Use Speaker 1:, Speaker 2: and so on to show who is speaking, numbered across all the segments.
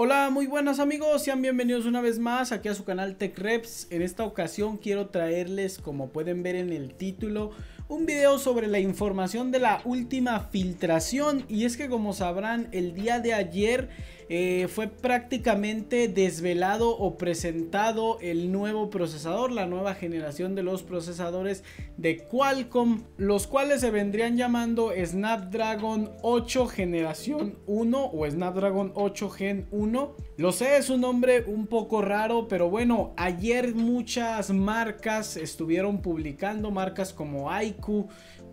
Speaker 1: Hola, muy buenas amigos, sean bienvenidos una vez más aquí a su canal Tech En esta ocasión quiero traerles, como pueden ver en el título, un video sobre la información de la última filtración. Y es que como sabrán, el día de ayer eh, fue prácticamente desvelado o presentado el nuevo procesador, la nueva generación de los procesadores de Qualcomm, los cuales se vendrían llamando Snapdragon 8 generación 1 o Snapdragon 8 Gen 1. Lo sé, es un nombre un poco raro, pero bueno, ayer muchas marcas estuvieron publicando, marcas como IQ,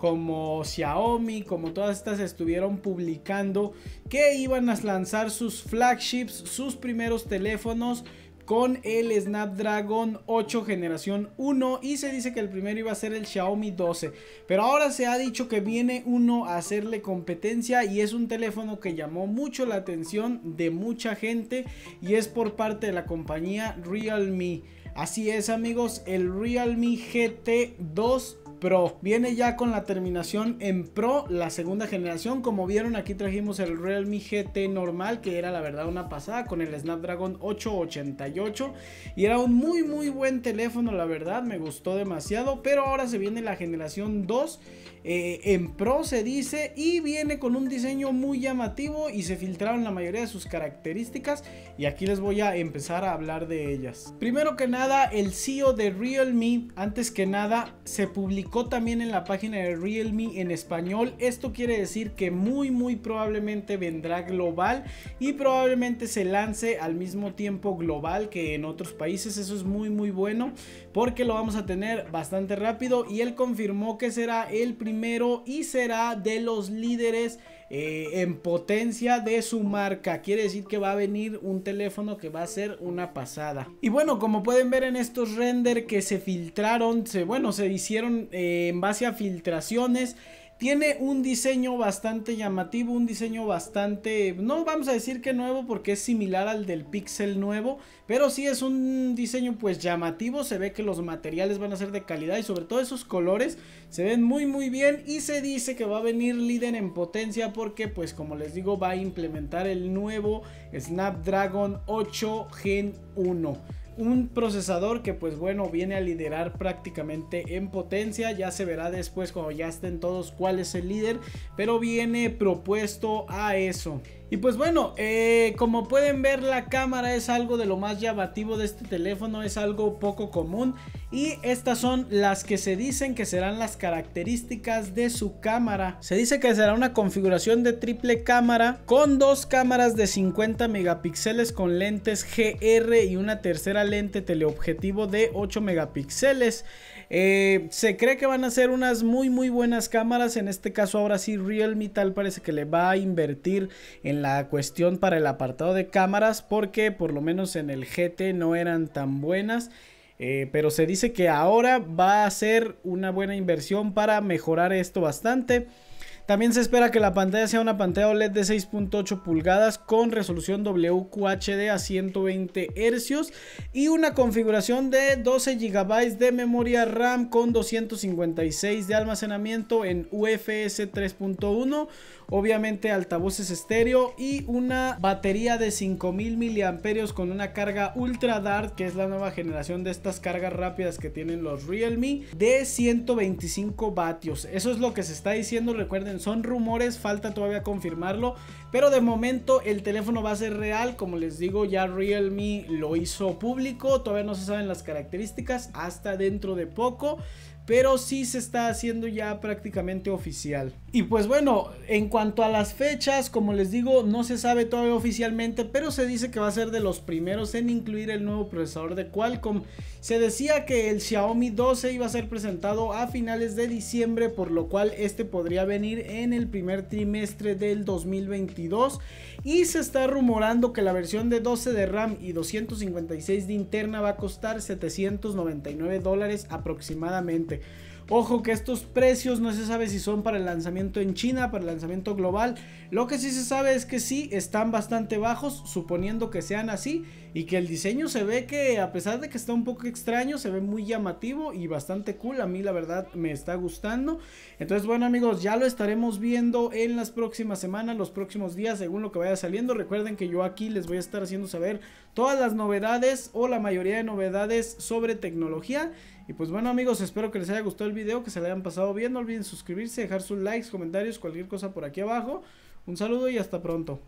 Speaker 1: como Xiaomi, como todas estas estuvieron publicando que iban a lanzar sus flagships, sus primeros teléfonos con el Snapdragon 8 generación 1 y se dice que el primero iba a ser el Xiaomi 12 pero ahora se ha dicho que viene uno a hacerle competencia y es un teléfono que llamó mucho la atención de mucha gente y es por parte de la compañía Realme así es amigos el Realme GT 2 Pro. Viene ya con la terminación en Pro, la segunda generación. Como vieron, aquí trajimos el Realme GT normal, que era la verdad una pasada, con el Snapdragon 888. Y era un muy, muy buen teléfono, la verdad, me gustó demasiado. Pero ahora se viene la generación 2 eh, en Pro, se dice, y viene con un diseño muy llamativo y se filtraron la mayoría de sus características. Y aquí les voy a empezar a hablar de ellas. Primero que nada, el CEO de Realme, antes que nada, se publicó también en la página de Realme en español. Esto quiere decir que muy muy probablemente vendrá global y probablemente se lance al mismo tiempo global que en otros países. Eso es muy muy bueno porque lo vamos a tener bastante rápido y él confirmó que será el primero y será de los líderes eh, en potencia de su marca. Quiere decir que va a venir un teléfono que va a ser una pasada. Y bueno, como pueden ver en estos render que se filtraron, se, bueno, se hicieron eh, en base a filtraciones. Tiene un diseño bastante llamativo, un diseño bastante, no vamos a decir que nuevo porque es similar al del Pixel nuevo, pero sí es un diseño pues llamativo, se ve que los materiales van a ser de calidad y sobre todo esos colores se ven muy muy bien y se dice que va a venir líder en potencia porque pues como les digo va a implementar el nuevo Snapdragon 8 Gen 1 un procesador que pues bueno viene a liderar prácticamente en potencia, ya se verá después cuando ya estén todos cuál es el líder, pero viene propuesto a eso. Y pues bueno, eh, como pueden ver la cámara es algo de lo más llamativo de este teléfono, es algo poco común y estas son las que se dicen que serán las características de su cámara. Se dice que será una configuración de triple cámara con dos cámaras de 50 megapíxeles con lentes GR y una tercera lente teleobjetivo de 8 megapíxeles. Eh, se cree que van a ser unas muy muy buenas cámaras. En este caso ahora sí Realme tal parece que le va a invertir en la cuestión para el apartado de cámaras. Porque por lo menos en el GT no eran tan buenas. Eh, pero se dice que ahora va a ser una buena inversión para mejorar esto bastante. También se espera que la pantalla sea una pantalla OLED de 6.8 pulgadas con resolución WQHD a 120 Hz y una configuración de 12 GB de memoria RAM con 256 de almacenamiento en UFS 3.1, obviamente altavoces estéreo y una batería de 5000 mAh con una carga ultra dart que es la nueva generación de estas cargas rápidas que tienen los Realme de 125 vatios. Eso es lo que se está diciendo, recuerden son rumores, falta todavía confirmarlo, pero de momento el teléfono va a ser real, como les digo ya Realme lo hizo público, todavía no se saben las características hasta dentro de poco, pero sí se está haciendo ya prácticamente oficial. Y pues bueno, en cuanto a las fechas, como les digo, no se sabe todavía oficialmente, pero se dice que va a ser de los primeros en incluir el nuevo procesador de Qualcomm. Se decía que el Xiaomi 12 iba a ser presentado a finales de diciembre, por lo cual este podría venir en el primer trimestre del 2022 y se está rumorando que la versión de 12 de RAM y 256 de interna va a costar 799 dólares aproximadamente. Ojo que estos precios no se sabe si son para el lanzamiento en China, para el lanzamiento global. Lo que sí se sabe es que sí, están bastante bajos, suponiendo que sean así. Y que el diseño se ve que a pesar de que está un poco extraño, se ve muy llamativo y bastante cool. A mí la verdad me está gustando. Entonces bueno amigos, ya lo estaremos viendo en las próximas semanas, los próximos días, según lo que vaya saliendo. Recuerden que yo aquí les voy a estar haciendo saber todas las novedades o la mayoría de novedades sobre tecnología. Y pues bueno amigos, espero que les haya gustado el video, que se le hayan pasado bien. No olviden suscribirse, dejar sus likes, comentarios, cualquier cosa por aquí abajo. Un saludo y hasta pronto.